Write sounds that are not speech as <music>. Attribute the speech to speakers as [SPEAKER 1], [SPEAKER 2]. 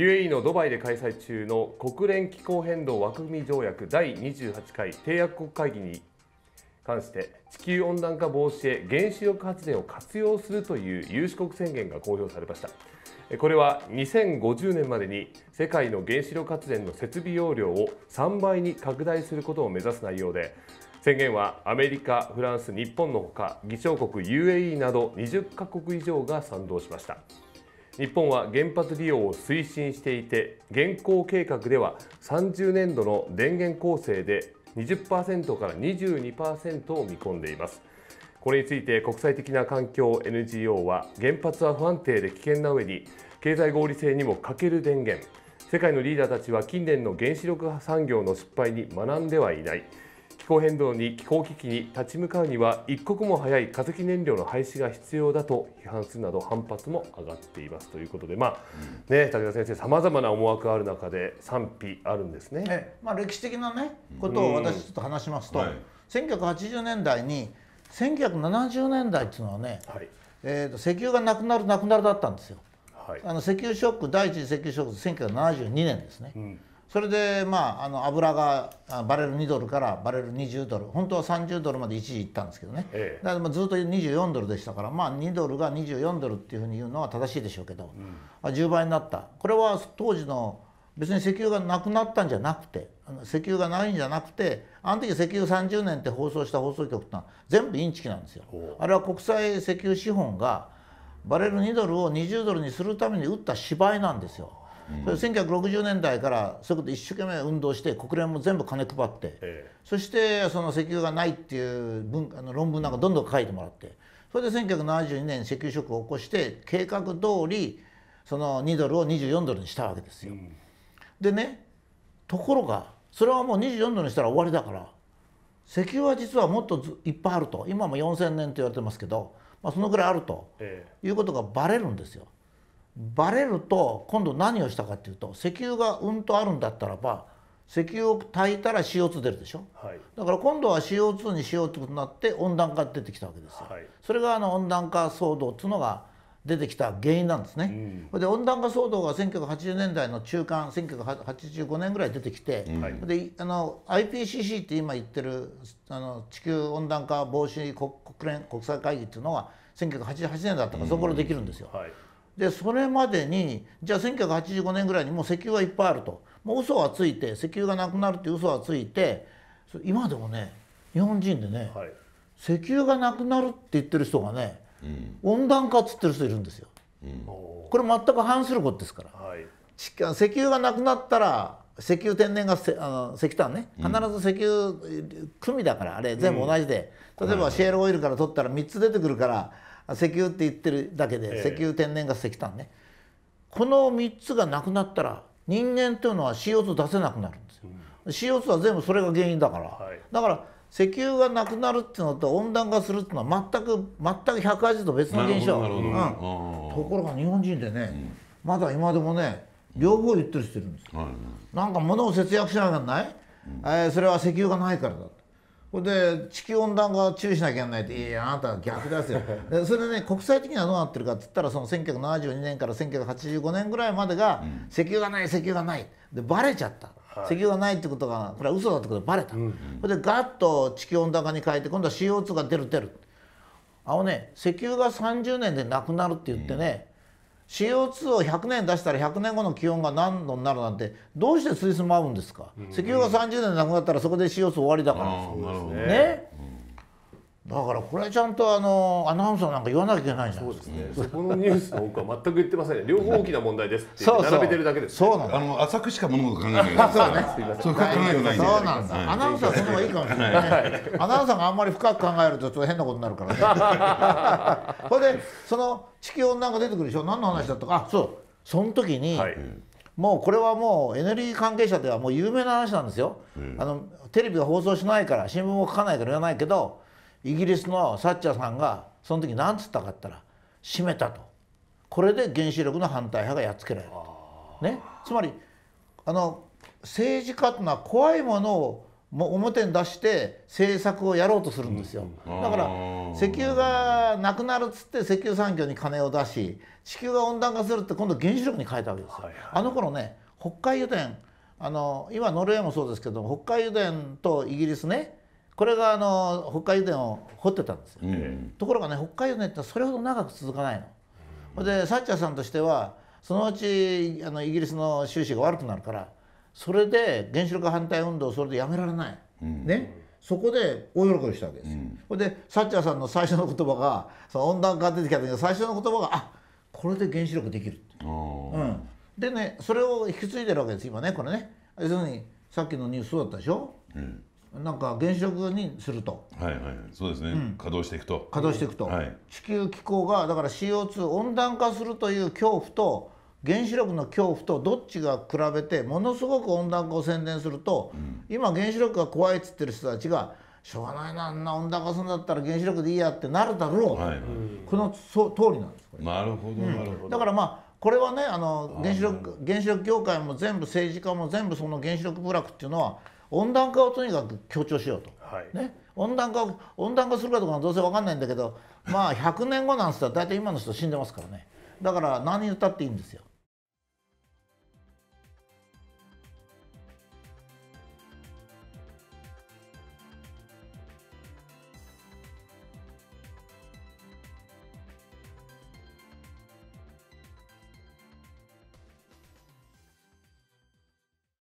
[SPEAKER 1] UAE のドバイで開催中の国連気候変動枠組み条約第28回締約国会議に関して地球温暖化防止へ原子力発電を活用するという有志国宣言が公表されましたこれは2050年までに世界の原子力発電の設備容量を3倍に拡大することを目指す内容で宣言はアメリカ、フランス、日本のほか議長国 UAE など20カ国以上が賛同しました。日本は原発利用を推進していて現行計画では30年度の電源構成で20%から22%を見込んでいますこれについて国際的な環境 NGO は原発は不安定で危険な上に経済合理性にも欠ける電源世界のリーダーたちは近年の原子力産業の失敗に学んではいない候変動に気候危機に立ち向かうには一刻も早い化石燃料の廃止が必要だと批判するなど反発も上がっていますということで、まあうん、ね、武田先生さまざまな思惑がある中で賛否あるんですね。
[SPEAKER 2] まあ、歴史的な、ね、ことを私ちょっと話しますと、うんはい、1980年代に1970年代っていうのはね、はい、えーと、と石油がなくなるなくなるだったんですよ。はい、あの石油ショック第一次石油ショック1972年ですね。うんそれでまああの油がバレル2ドルからバレル20ドル本当は30ドルまで一時いったんですけどね、ええ、だからまあずっと24ドルでしたから、まあ、2ドルが24ドルっていうふうに言うのは正しいでしょうけど、うん、10倍になったこれは当時の別に石油がなくなったんじゃなくて石油がないんじゃなくてあの時石油30年って放送した放送局ってのは全部インチキなんですよ。あれは国際石油資本がバレル2ドルを20ドルにするために打った芝居なんですよ。うん、それ1960年代からそういうこと一生懸命運動して国連も全部金配って、えー、そしてその石油がないっていう文あの論文なんかどんどん書いてもらってそれで1972年石油ショックを起こして計画通りその2ドルを24ドルにしたわけですよ。うん、でねところがそれはもう24ドルにしたら終わりだから石油は実はもっといっぱいあると今も4,000年と言われてますけど、まあ、そのぐらいあると、えー、いうことがバレるんですよ。バレると今度何をしたかっていうと石油がうんとあるんだったらば石油を炊いたら CO2 出るでしょ、はい、だから今度は CO2 に CO2 となって温暖化出てきたわけですよ、はい、それがあの温暖化騒動っていうのが出てきた原因なんですね、うん、で温暖化騒動が1980年代の中間1985年ぐらい出てきて、であの IPCC って今言ってるあの地球温暖化防止国連国際会議っていうのが1988年だったから、そこでできるんですよ、はい、でそれまでにじゃあ1985年ぐらいにもう石油はいっぱいあるともう嘘はついて石油がなくなるって嘘はついて今でもね日本人でね、はい、石油がなくなるって言ってる人がね、うん、温暖化っつってる人いるんですよ。うん、これ全く反することですから、はい、石油がなくなったら石油天然ガスあの石炭ね必ず石油組だからあれ全部同じで、うん、例えばシェールオイルから取ったら3つ出てくるから。石油って言ってるだけで、石油天然ガス石炭ねこの3つがなくなったら人間というのは CO2 出せなくなるんですよ、うん、CO2 は全部それが原因だから、はい、だから石油がなくなるっていうのと温暖化するっていうのは全く全く180度別の現象、ところが日本人でね、うん、まだ今でもね両方言ってる人いるんですよ、はなんか物を節約しなきゃない、えー、それは石油がないからだほんで地球温暖化注意しなきゃいけないっていやあなたは逆ですよ <laughs> それね国際的にはどうなってるかっつったらその1972年から1985年ぐらいまでが、うん、石油がない石油がないでバレちゃった、はい、石油がないってことがこれは嘘だってことでバレた、うんうん、それでガッと地球温暖化に変えて今度は CO2 が出る出るあのね石油が30年でなくなるって言ってね、CO2 を100年出したら100年後の気温が何度になるなんてどうして水イスも合うんですか、うん、石油が30年なくなったらそこで CO2 終わりだから、ねだからこれちゃんとあのアナウンサーなんか
[SPEAKER 1] 言わなきゃいけないじゃんそうですね、そこのニュースの奥は全く言ってませんね両方大きな問題ですって並べてるだけです、そうなんあの浅くしか物事考えないそうねそう考えようないそうなんだ、はい、アナウンサーその方がいいかもしれない、ねはい、アナウン
[SPEAKER 2] サーがあんまり深く考えるとちょっと変なことになるからねそれでその地球温暖化出てくるでしょ何の話だったか、はい、あそうその時に、はいもうこれはもうエネルギー関係者ではもう有名な話なんですよ、うん、あのテレビが放送しないから新聞も書かないから言わないけどイギリスのサッチャーさんがその時何つったかったら閉めたとこれで原子力の反対派がやっつけられると、ね、つまりあの政治家というのは怖いものをも表に出して政策をやろうとするんですよだから石油がなくなるっつって石油産業に金を出し地球が温暖化するって今度原子力に変えたわけですよ、はいはい、あの頃ね北海油田あの今ノルウェーもそうですけど北海油田とイギリスねこれがあの北海油田を掘ってたんですよ、うん、ところがね北海油田ってそれほど長く続かないの、でサッチャーさんとしてはそのうちあのイギリスの収支が悪くなるからそれで原子力反対運動をそれでやめられない、うん、ねそこで大喜びしたわけですよ、うん、でサッチャーさんの最初の言葉がその温暖化が出てきた時の最初の言葉があこれで原子力できるうん、でねそれを引き継いでるわけです今ねこれね要するにさっきのニュースそうだったでしょ、うん、なんか原子力にすると
[SPEAKER 1] はいはいそうですね、うん、稼働していくと稼働していくと、はい、
[SPEAKER 2] 地球気候がだから CO2 温暖化するという恐怖と原子力の恐怖とどっちが比べてものすごく温暖化を宣伝すると、うん、今原子力が怖いっつってる人たちがしょうがないなあんな温暖化するんだったら原子力でいいやってなるだろう、はいはい、このそ通りなんです
[SPEAKER 1] なるほど、なるほど、だか
[SPEAKER 2] らまあこれはねあの原子力原子力業界も全部政治家も全部その原子力部落っていうのは温暖化をとにかく強調しようと、はい、ね、温暖化温暖化するかどうかどうせ分かんないんだけどまあ100年後なんすったら大体今の人死んでますからねだから何言ったっていいんですよ。